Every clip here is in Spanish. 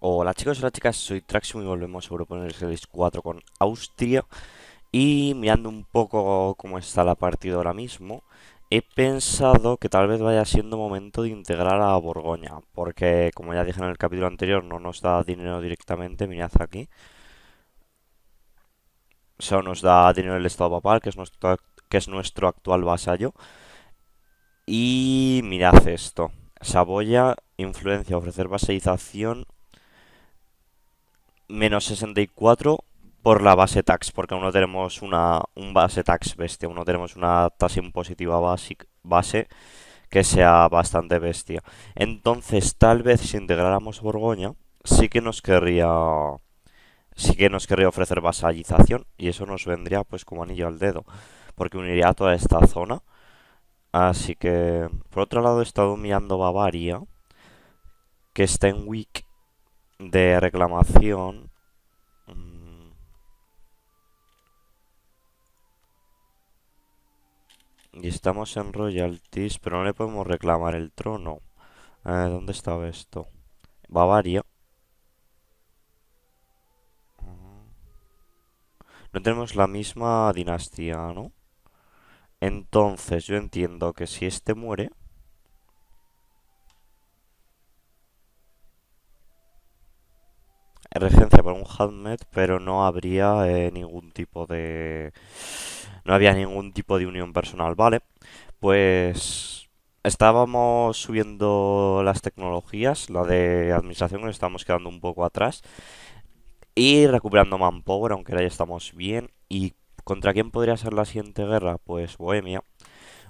Hola chicos, hola chicas, soy Traxium y volvemos a proponer el Series 4 con Austria Y mirando un poco cómo está la partida ahora mismo He pensado que tal vez vaya siendo momento de integrar a Borgoña Porque como ya dije en el capítulo anterior, no nos da dinero directamente, mirad aquí Solo nos da dinero el Estado Papal, que es nuestro, que es nuestro actual vasallo Y mirad esto Saboya, influencia, ofrecer vasallización menos 64 por la base tax, porque uno tenemos una, un base tax bestia, uno no tenemos una tasa impositiva base que sea bastante bestia. Entonces, tal vez si integráramos Borgoña, sí que nos querría sí que nos querría ofrecer vasallización y eso nos vendría pues como anillo al dedo, porque uniría a toda esta zona. Así que, por otro lado, he estado mirando Bavaria, que está en wiki de reclamación mm, Y estamos en royalties, pero no le podemos reclamar el trono. Eh, ¿Dónde estaba esto? Bavaria. Mm. No tenemos la misma dinastía, ¿no? Entonces, yo entiendo que si este muere... regencia por un Hadmet, pero no habría eh, ningún tipo de... No había ningún tipo de unión personal, ¿vale? Pues estábamos subiendo las tecnologías, la de administración, que quedando un poco atrás. Y recuperando manpower, aunque ahora ya estamos bien. ¿Y contra quién podría ser la siguiente guerra? Pues Bohemia.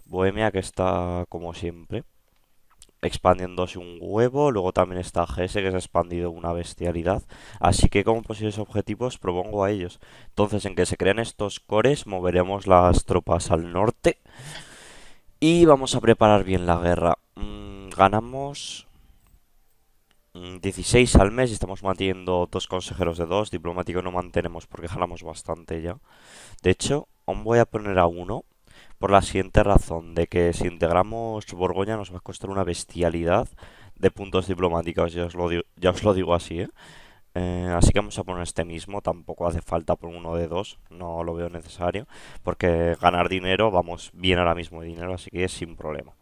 Bohemia que está como siempre expandiéndose un huevo, luego también está GS que se ha expandido una bestialidad, así que como posibles objetivos propongo a ellos. Entonces en que se crean estos cores moveremos las tropas al norte y vamos a preparar bien la guerra. Mm, ganamos 16 mm, al mes y estamos manteniendo dos consejeros de dos, diplomático no mantenemos porque jalamos bastante ya. De hecho, aún voy a poner a uno por la siguiente razón, de que si integramos Borgoña nos va a costar una bestialidad de puntos diplomáticos, ya os lo, digo, ya os lo digo así, ¿eh? eh así que vamos a poner este mismo, tampoco hace falta por uno de dos, no lo veo necesario, porque ganar dinero, vamos bien ahora mismo de dinero, así que es sin problema.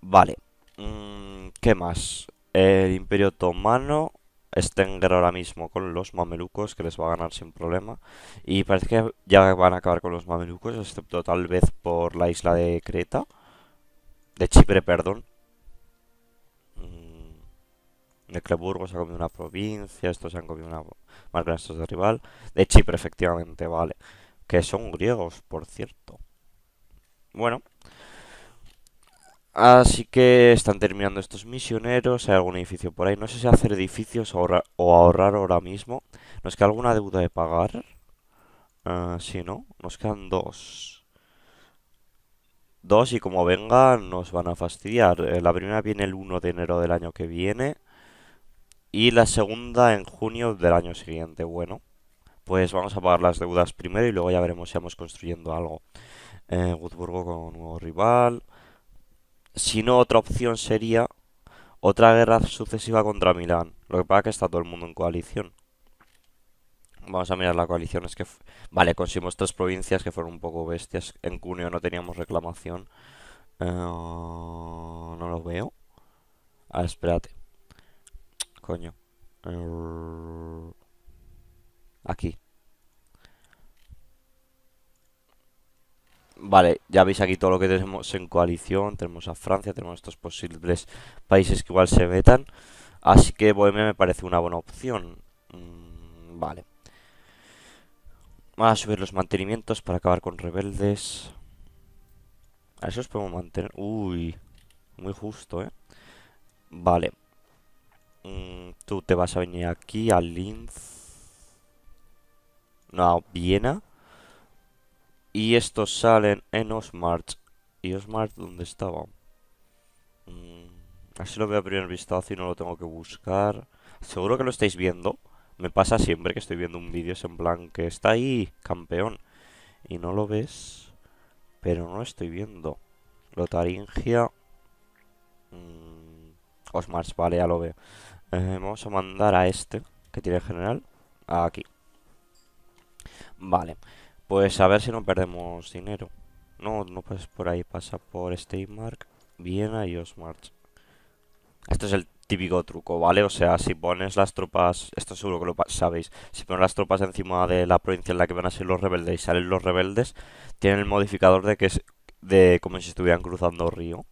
Vale, mm, ¿qué más? El Imperio Otomano, Stenger ahora mismo con los mamelucos, que les va a ganar sin problema. Y parece que ya van a acabar con los mamelucos, excepto tal vez por la isla de Creta. De Chipre, perdón. Necleburgo mm, se ha comido una provincia, estos se han comido una que estos de rival. De Chipre, efectivamente, vale. Que son griegos, por cierto. Bueno, Así que están terminando estos misioneros, hay algún edificio por ahí. No sé si hacer edificios o ahorrar, o ahorrar ahora mismo. Nos queda alguna deuda de pagar. si eh, sí, ¿no? Nos quedan dos. Dos y como vengan nos van a fastidiar. Eh, la primera viene el 1 de enero del año que viene. Y la segunda en junio del año siguiente. Bueno, pues vamos a pagar las deudas primero y luego ya veremos si vamos construyendo algo. en con un nuevo rival. Si no, otra opción sería otra guerra sucesiva contra Milán. Lo que pasa es que está todo el mundo en coalición. Vamos a mirar la coalición. Es que. Vale, conseguimos tres provincias que fueron un poco bestias. En Cuneo no teníamos reclamación. Eh, no lo veo. Ah, espérate. Coño. Er, aquí. Vale, ya veis aquí todo lo que tenemos en coalición. Tenemos a Francia, tenemos estos posibles países que igual se metan. Así que Bohemia me parece una buena opción. Mm, vale. Vamos a subir los mantenimientos para acabar con rebeldes. A esos podemos mantener... Uy, muy justo, ¿eh? Vale. Mm, tú te vas a venir aquí, a Linz. No, a Viena. Y estos salen en Osmart. ¿Y Osmart dónde estaba? ver mm, así lo veo a primer vistazo y no lo tengo que buscar. Seguro que lo estáis viendo. Me pasa siempre que estoy viendo un vídeo, es en plan que está ahí, campeón. Y no lo ves, pero no lo estoy viendo. Lotaringia. Mm, Osmarch, vale, ya lo veo. Eh, vamos a mandar a este, que tiene general, aquí. Vale. Pues a ver si no perdemos dinero. No, no pues por ahí, pasa por Steinmark, Viena y Osmarch. Este es el típico truco, ¿vale? O sea, si pones las tropas, esto seguro que lo sabéis, si pones las tropas encima de la provincia en la que van a ser los rebeldes y salen los rebeldes, tienen el modificador de que es de como si estuvieran cruzando río.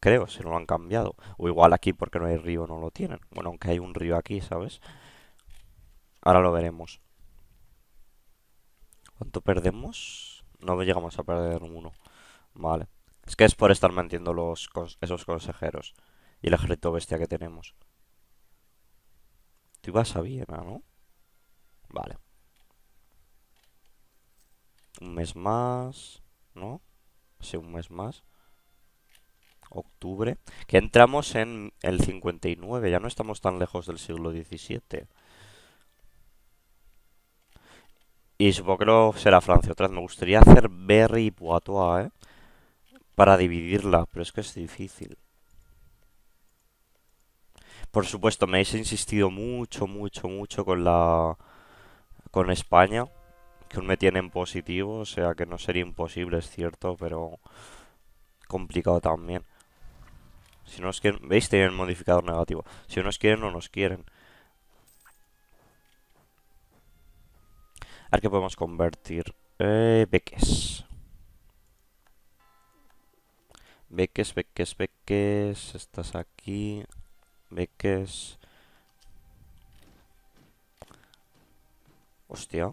Creo, si no lo han cambiado. O igual aquí porque no hay río no lo tienen. Bueno, aunque hay un río aquí, ¿sabes? Ahora lo veremos. ¿Cuánto perdemos? No llegamos a perder uno. Vale. Es que es por estar mintiendo los esos consejeros. Y el ejército bestia que tenemos. Tú ibas a Viena, ¿no? Vale. Un mes más, ¿no? Sí, un mes más. Octubre. Que entramos en el 59. Ya no estamos tan lejos del siglo XVII. Y supongo que lo será Francia otra vez. Me gustaría hacer Berry y Poitou, ¿eh? Para dividirla, pero es que es difícil. Por supuesto, me habéis insistido mucho, mucho, mucho con la... Con España. Que aún me tienen positivo, o sea que no sería imposible, es cierto, pero... Complicado también. Si no quieren... ¿Veis? Tienen el modificador negativo. Si no nos quieren, no nos quieren. ver qué podemos convertir. Eh, beques. Beques, beques, beques. Estás aquí. Beques. Hostia.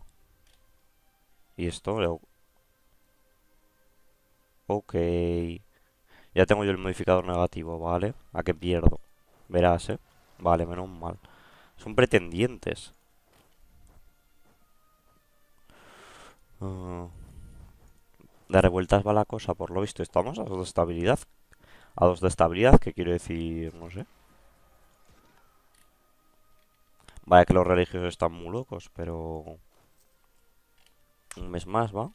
¿Y esto? Ok. Ya tengo yo el modificador negativo, ¿vale? ¿A qué pierdo? Verás, ¿eh? Vale, menos mal. Son pretendientes. de revueltas va la cosa, por lo visto. Estamos a dos de estabilidad. A dos de estabilidad, que quiero decir, no sé. Vaya que los religiosos están muy locos, pero... Un mes más, ¿va?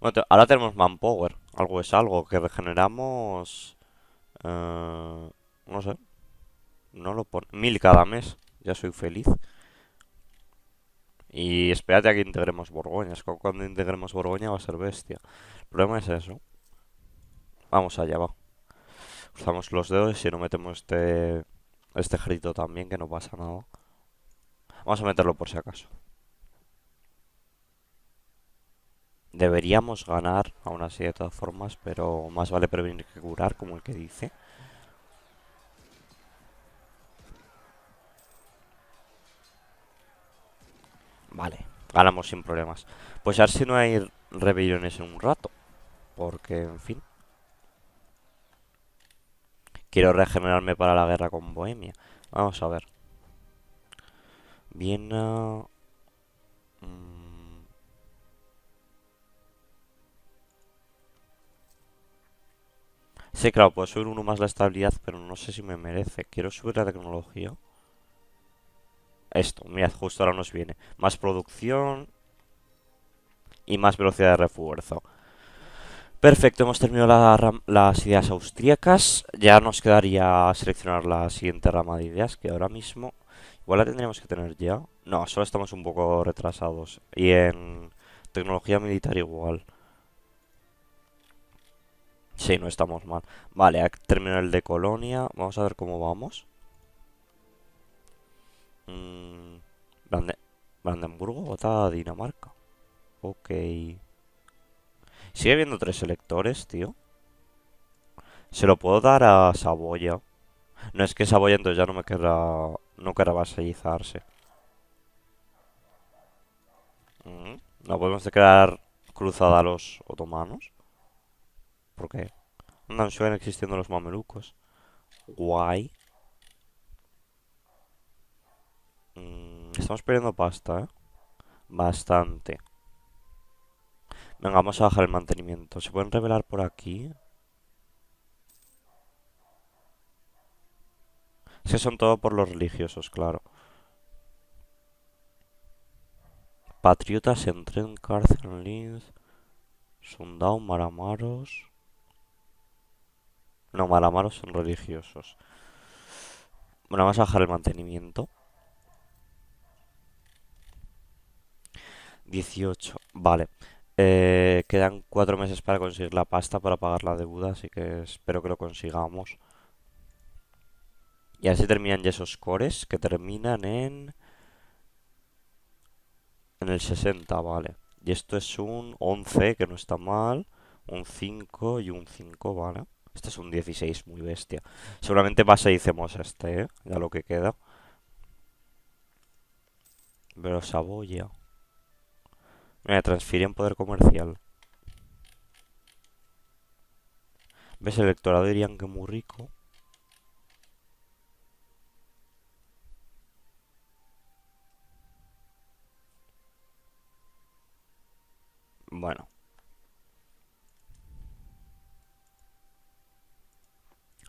Bueno, ahora tenemos manpower. Algo es algo, que regeneramos... Eh, no sé. No lo pone... Mil cada mes. Ya soy feliz. Y espérate a que integremos Borgoña. Es cuando integremos Borgoña va a ser bestia. El problema es eso. Vamos allá, va. Usamos los dedos y si no metemos este, este grito también, que no pasa nada. Vamos a meterlo por si acaso. Deberíamos ganar, aún así de todas formas, pero más vale prevenir que curar, como el que dice. Vale, ganamos sin problemas. Pues a ver si no hay rebeliones en un rato. Porque, en fin. Quiero regenerarme para la guerra con Bohemia. Vamos a ver. Bien. Mm. Sí, claro, puedo subir uno más la estabilidad, pero no sé si me merece. Quiero subir la tecnología esto. Mirad, justo ahora nos viene. Más producción y más velocidad de refuerzo. Perfecto, hemos terminado las ideas austríacas. Ya nos quedaría seleccionar la siguiente rama de ideas, que ahora mismo igual la tendríamos que tener ya. No, solo estamos un poco retrasados. Y en tecnología militar igual. Sí, no estamos mal. Vale, terminado el de colonia. Vamos a ver cómo vamos. Brandenburgo mm, vota Dinamarca. Ok. Sigue habiendo tres electores, tío. Se lo puedo dar a Saboya. No es que Saboya entonces ya no me querrá. No querrá vasallizarse. Mm, no podemos quedar cruzada a los otomanos. ¿Por qué? Andan, siguen existiendo los mamelucos. Guay. Mm, estamos perdiendo pasta, ¿eh? Bastante. Venga, vamos a bajar el mantenimiento. ¿Se pueden revelar por aquí? Es son todo por los religiosos, claro. Patriotas en Tren, Cárcel, en Sundown, Maramaros... No, Maramaros son religiosos. Bueno, vamos a bajar el mantenimiento. 18, vale. Eh, quedan 4 meses para conseguir la pasta para pagar la deuda, así que espero que lo consigamos. Y así terminan ya esos cores, que terminan en... En el 60, vale. Y esto es un 11, que no está mal. Un 5 y un 5, vale. Este es un 16, muy bestia. Seguramente hicimos este, ¿eh? Ya lo que queda. Pero saboya. Me en poder comercial. ¿Ves? El electorado dirían que muy rico. Bueno.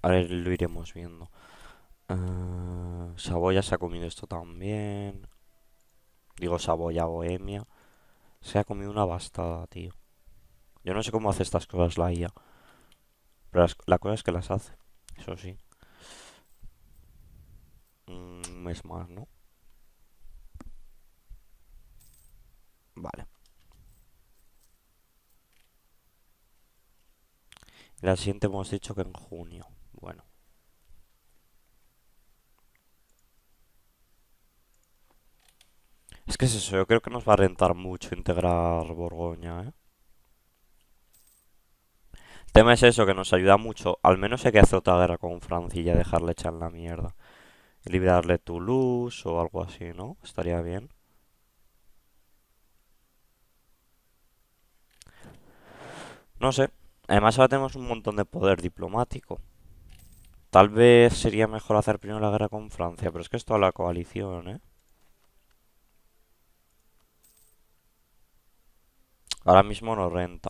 Ahora lo iremos viendo. Eh, Saboya se ha comido esto también. Digo Saboya Bohemia. Se ha comido una bastada, tío. Yo no sé cómo hace estas cosas la IA. Pero la cosa es que las hace. Eso sí. Un mm, mes más, ¿no? Vale. La siguiente hemos dicho que en junio. Bueno. Es que es eso, yo creo que nos va a rentar mucho integrar Borgoña, ¿eh? El tema es eso, que nos ayuda mucho. Al menos hay que hacer otra guerra con Francia y dejarle echar la mierda. liberarle Toulouse o algo así, ¿no? Estaría bien. No sé. Además ahora tenemos un montón de poder diplomático. Tal vez sería mejor hacer primero la guerra con Francia, pero es que es toda la coalición, ¿eh? Ahora mismo no renta.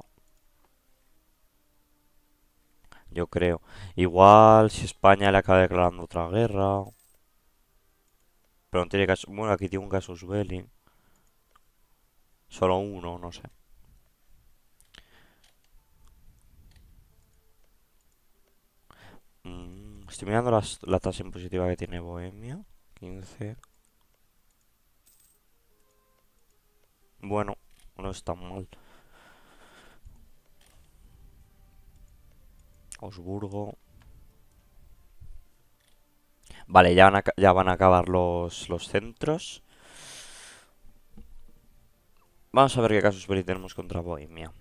Yo creo. Igual si España le acaba declarando otra guerra. Pero no tiene caso. Bueno, aquí tiene un casus belli. Solo uno, no sé. Mm, estoy mirando la tasa impositiva que tiene Bohemia. 15. Bueno, no está mal. Osburgo. Vale, ya van a, ya van a acabar los, los centros. Vamos a ver qué casos tenemos contra Bohemia.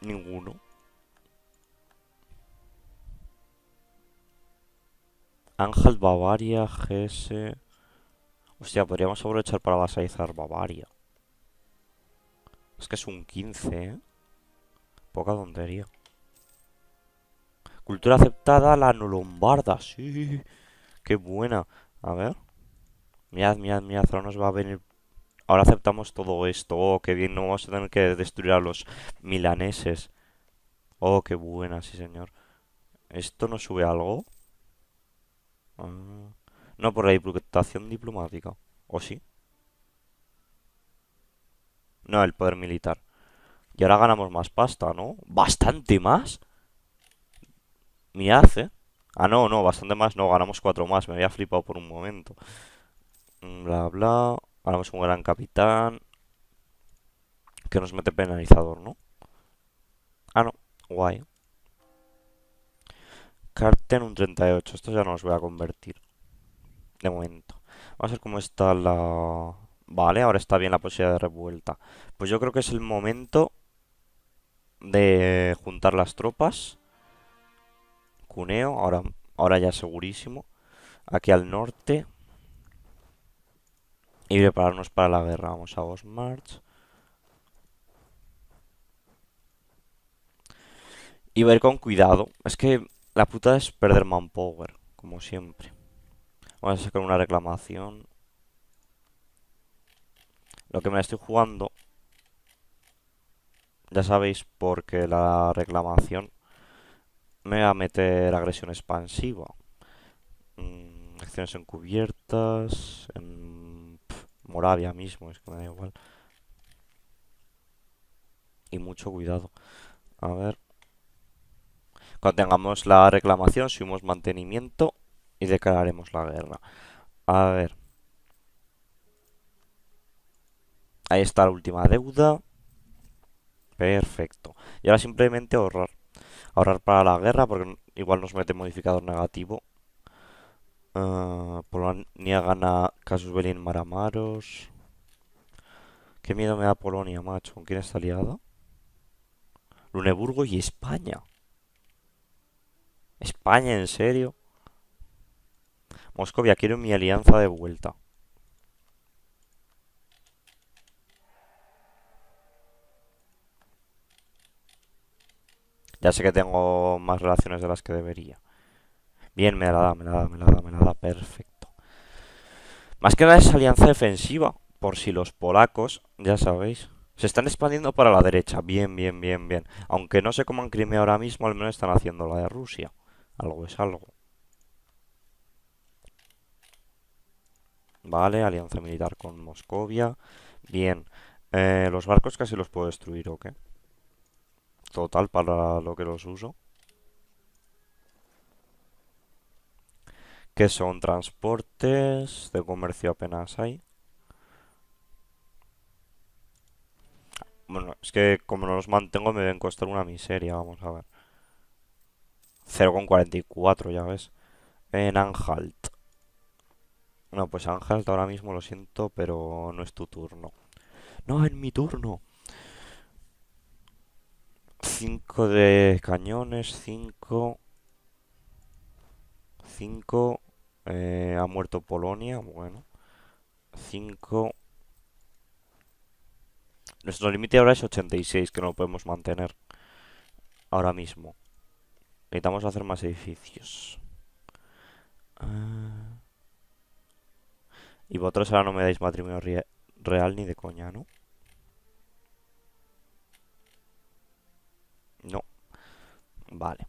Ninguno. Ángel, Bavaria, GS... Hostia, podríamos aprovechar para basalizar Bavaria. Es que es un 15, ¿eh? Poca tontería. Cultura aceptada, la lombarda. Sí, qué buena. A ver. Mirad, mirad, mirad. Ahora nos va a venir... Ahora aceptamos todo esto. Oh, qué bien. No vamos a tener que destruir a los milaneses. Oh, qué buena, sí, señor. ¿Esto no sube algo? Ah. No, por la diputación diplomática. ¿O sí? No, el poder militar. Y ahora ganamos más pasta, ¿no? ¿Bastante más? Me ¿eh? hace. Ah, no, no, bastante más no, ganamos cuatro más. Me había flipado por un momento. Mm, bla, bla. Ganamos un gran capitán. Que nos mete penalizador, ¿no? Ah, no. Guay. Carten un 38. Esto ya no los voy a convertir. De momento. Vamos a ver cómo está la... Vale, ahora está bien la posibilidad de revuelta. Pues yo creo que es el momento de juntar las tropas. Cuneo, ahora, ahora ya segurísimo. Aquí al norte. Y prepararnos para la guerra. Vamos a Osmarch. Y ver con cuidado. Es que la puta es perder manpower, como siempre. Vamos a sacar una reclamación. Lo que me estoy jugando ya sabéis por qué la reclamación me va a meter agresión expansiva. Mm, acciones encubiertas. Moravia mismo, es que me da igual. Y mucho cuidado. A ver. Cuando tengamos la reclamación, subimos mantenimiento y declararemos la guerra. A ver. Ahí está la última deuda. Perfecto. Y ahora simplemente ahorrar. Ahorrar para la guerra porque igual nos mete modificador negativo. Ah, Polonia gana Casus Belli Maramaros. Qué miedo me da Polonia, macho. ¿Con quién está aliado? Luneburgo y España. España, en serio. Moscovia, quiero mi alianza de vuelta. Ya sé que tengo más relaciones de las que debería. Bien, me la da, me la da, me la da, me la da. Perfecto. Más que nada es alianza defensiva. Por si los polacos, ya sabéis, se están expandiendo para la derecha. Bien, bien, bien, bien. Aunque no sé cómo en Crimea ahora mismo, al menos están haciendo la de Rusia. Algo es algo. Vale, alianza militar con Moscovia. Bien. Eh, los barcos casi los puedo destruir, ¿o qué? total para lo que los uso. Que son transportes, de comercio apenas hay. Bueno, es que como no los mantengo me deben costar una miseria, vamos a ver. 0,44, ya ves. En Anhalt. No, pues Anhalt ahora mismo lo siento, pero no es tu turno. No, en mi turno. 5 de cañones, 5... 5... Eh, ha muerto Polonia, bueno. 5... Nuestro límite ahora es 86, que no lo podemos mantener ahora mismo. Necesitamos hacer más edificios. Ah. Y vosotros ahora no me dais matrimonio real ni de coña, ¿no? No. Vale.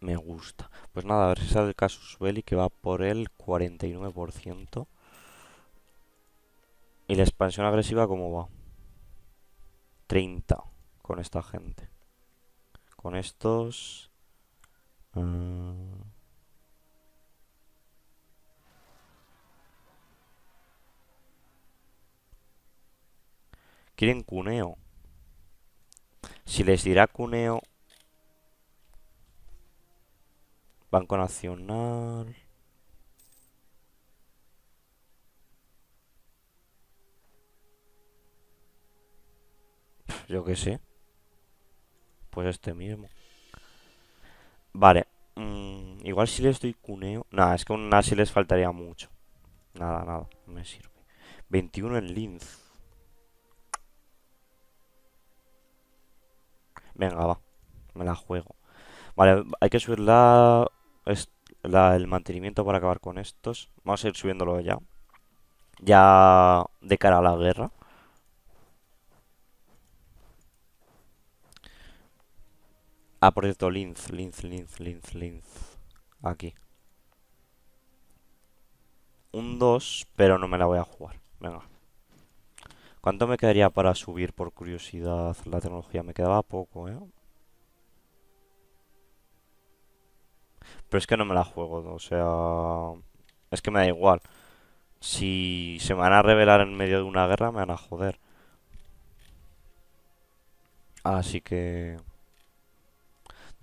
Me gusta. Pues nada, a ver si sale el Casus Belli que va por el 49%. ¿Y la expansión agresiva cómo va? 30 con esta gente. Con estos... Eh, Quieren cuneo. Si les dirá Cuneo. Banco Nacional. Yo qué sé. Pues este mismo. Vale. Mm, igual si les doy cuneo. Nada, es que aún así les faltaría mucho. Nada, nada. No me sirve. 21 en Linz. Venga, va. Me la juego. Vale, hay que subir la, la, el mantenimiento para acabar con estos. Vamos a ir subiéndolo ya. Ya de cara a la guerra. Ah, por cierto, Linz, Linz, Linz, Linz, Linz. Aquí. Un 2, pero no me la voy a jugar. Venga. ¿Cuánto me quedaría para subir por curiosidad la tecnología? Me quedaba poco, ¿eh? Pero es que no me la juego, o sea... Es que me da igual. Si se me van a revelar en medio de una guerra, me van a joder. Así que...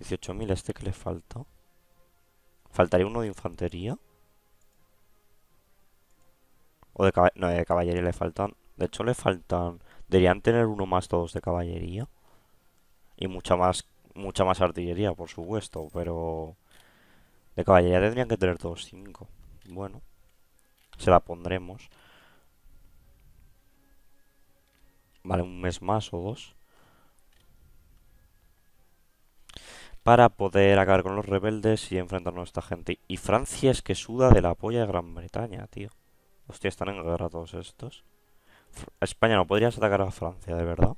18.000, ¿este que le falta? ¿Faltaría uno de infantería? ¿O de No, de caballería le faltan de hecho, le faltan... Deberían tener uno más todos de caballería. Y mucha más, mucha más artillería, por supuesto, pero... De caballería tendrían que tener todos cinco. Bueno, se la pondremos. Vale, un mes más o dos. Para poder acabar con los rebeldes y enfrentarnos a esta gente. Y Francia es que suda de la polla de Gran Bretaña, tío. Hostia, están en guerra todos estos. España no podrías atacar a Francia, de verdad.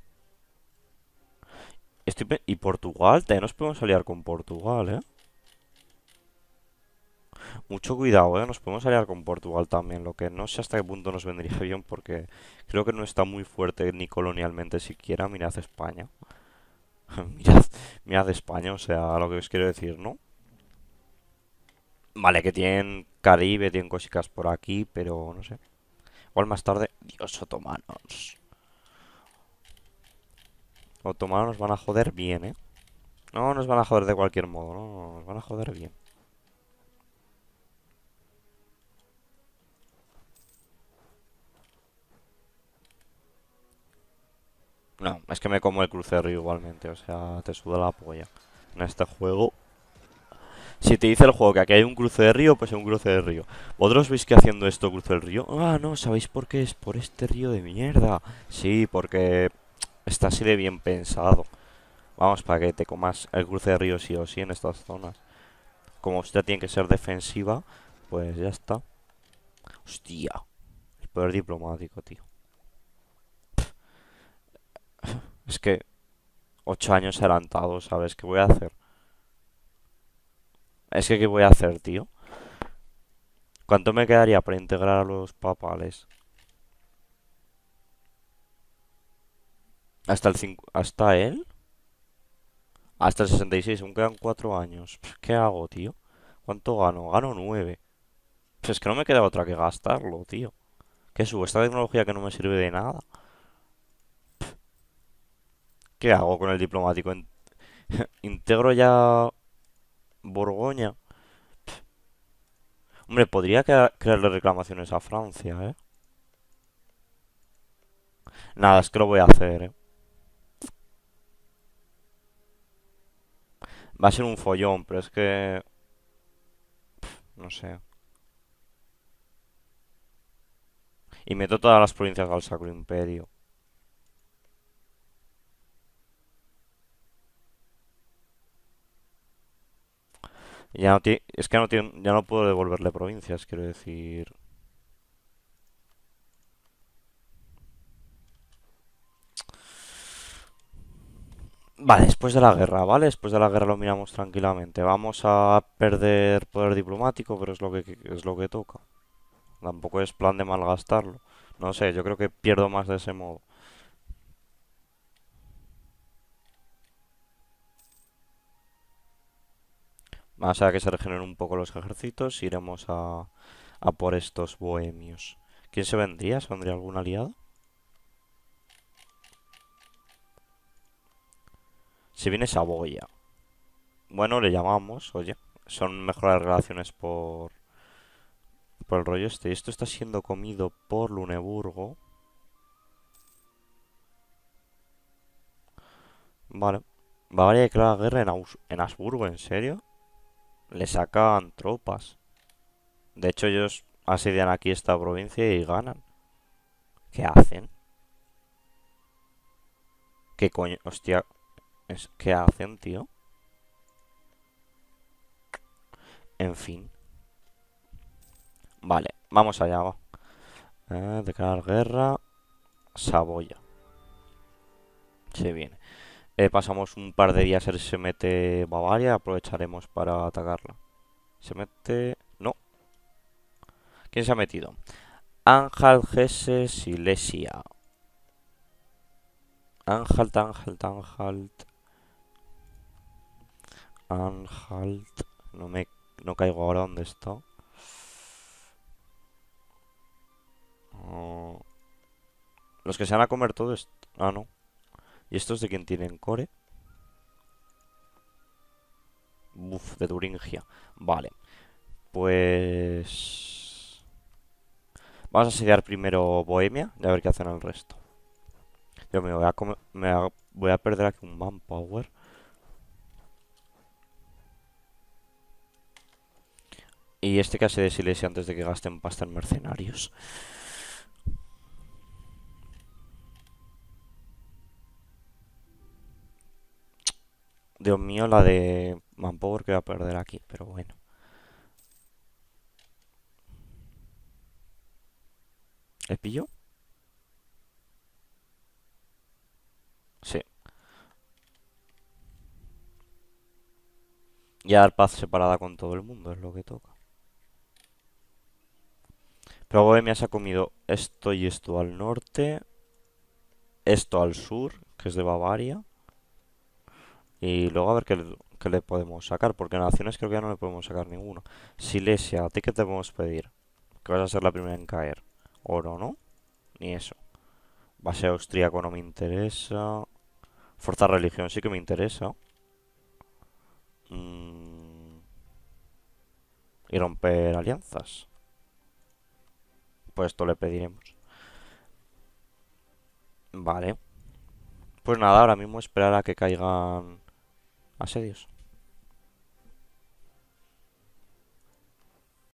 y Portugal, también nos podemos aliar con Portugal, ¿eh? Mucho cuidado, ¿eh? Nos podemos aliar con Portugal también, lo que no sé hasta qué punto nos vendría bien porque creo que no está muy fuerte ni colonialmente siquiera. Mirad España. mirad, mirad España, o sea, lo que os quiero decir, ¿no? Vale, que tienen Caribe, tienen cositas por aquí, pero no sé. Igual más tarde... Dios, otomanos. Otomanos van a joder bien, ¿eh? No nos van a joder de cualquier modo, no, nos van a joder bien. No, es que me como el crucero igualmente, o sea, te suda la polla. En este juego si te dice el juego que aquí hay un cruce de río, pues es un cruce de río. ¿Vosotros veis que haciendo esto cruce el río? Ah, no, ¿sabéis por qué? Es por este río de mierda. Sí, porque está así de bien pensado. Vamos, para que te comas el cruce de río sí o sí en estas zonas. Como usted tiene que ser defensiva, pues ya está. Hostia. El poder diplomático, tío. Es que... Ocho años adelantado, ¿sabes? ¿Qué voy a hacer? Es que, ¿qué voy a hacer, tío? ¿Cuánto me quedaría para integrar a los papales? Hasta el 5... ¿Hasta él? Hasta el 66, aún quedan cuatro años. ¿Qué hago, tío? ¿Cuánto gano? Gano 9. Pues es que no me queda otra que gastarlo, tío. ¿Qué subo? Esta tecnología que no me sirve de nada. ¿Qué hago con el diplomático? ¿Integro ya Borgoña. Hombre, podría crearle reclamaciones a Francia, ¿eh? Nada, es que lo voy a hacer, ¿eh? Va a ser un follón, pero es que... no sé. Y meto todas las provincias al Sacro Imperio. es que no, ya no puedo devolverle provincias, quiero decir. Vale, después de la guerra, ¿vale? Después de la guerra lo miramos tranquilamente. Vamos a perder poder diplomático, pero es lo que, es lo que toca. Tampoco es plan de malgastarlo. No sé, yo creo que pierdo más de ese modo. Más allá que se regeneren un poco los ejércitos, iremos a, por estos bohemios. ¿Quién se vendría? ¿Se vendría algún aliado? Si viene Saboya. Bueno, le llamamos, oye. Son mejores relaciones por... Por el rollo este. Esto está siendo comido por Luneburgo. Vale. Va declara guerra en, guerra en Asburgo, ¿en serio? le sacan tropas. De hecho, ellos asedian aquí esta provincia y ganan. ¿Qué hacen? ¿Qué coño? Hostia. ¿Qué hacen, tío? En fin. Vale, vamos allá, eh, declarar guerra. Saboya. Se viene. Eh, pasamos un par de días, él se mete Bavaria, aprovecharemos para atacarla. Se mete... No. ¿Quién se ha metido? Ángel Gese Silesia. Ángel, Ángel, Ángel. Ángel. No me... No caigo ahora dónde está. Los que se van a comer todo esto... Ah, no. ¿Y estos de quien tienen core? Uf, de Duringia. Vale. Pues... Vamos a asediar primero Bohemia y a ver qué hacen al resto. Yo me voy a, perder aquí un manpower. Y este que de Silesia antes de que gasten pasta en mercenarios. Dios mío, la de Manpower que va a perder aquí, pero bueno. ¿El pillo? Sí. Y dar paz separada con todo el mundo, es lo que toca. Pero Bohemia se ha comido esto y esto al norte. Esto al sur, que es de Bavaria. Y luego a ver qué, le podemos sacar, porque en creo que ya no le podemos sacar ninguno. Silesia, ¿a ti qué te podemos pedir? Que vas a ser la primera en caer. Oro, ¿no? Ni eso. Base austríaco no me interesa. Fuerza religión sí que me interesa. Mm. Y romper alianzas. Pues esto le pediremos. Vale. Pues nada, ahora mismo esperar a que caigan Asedios.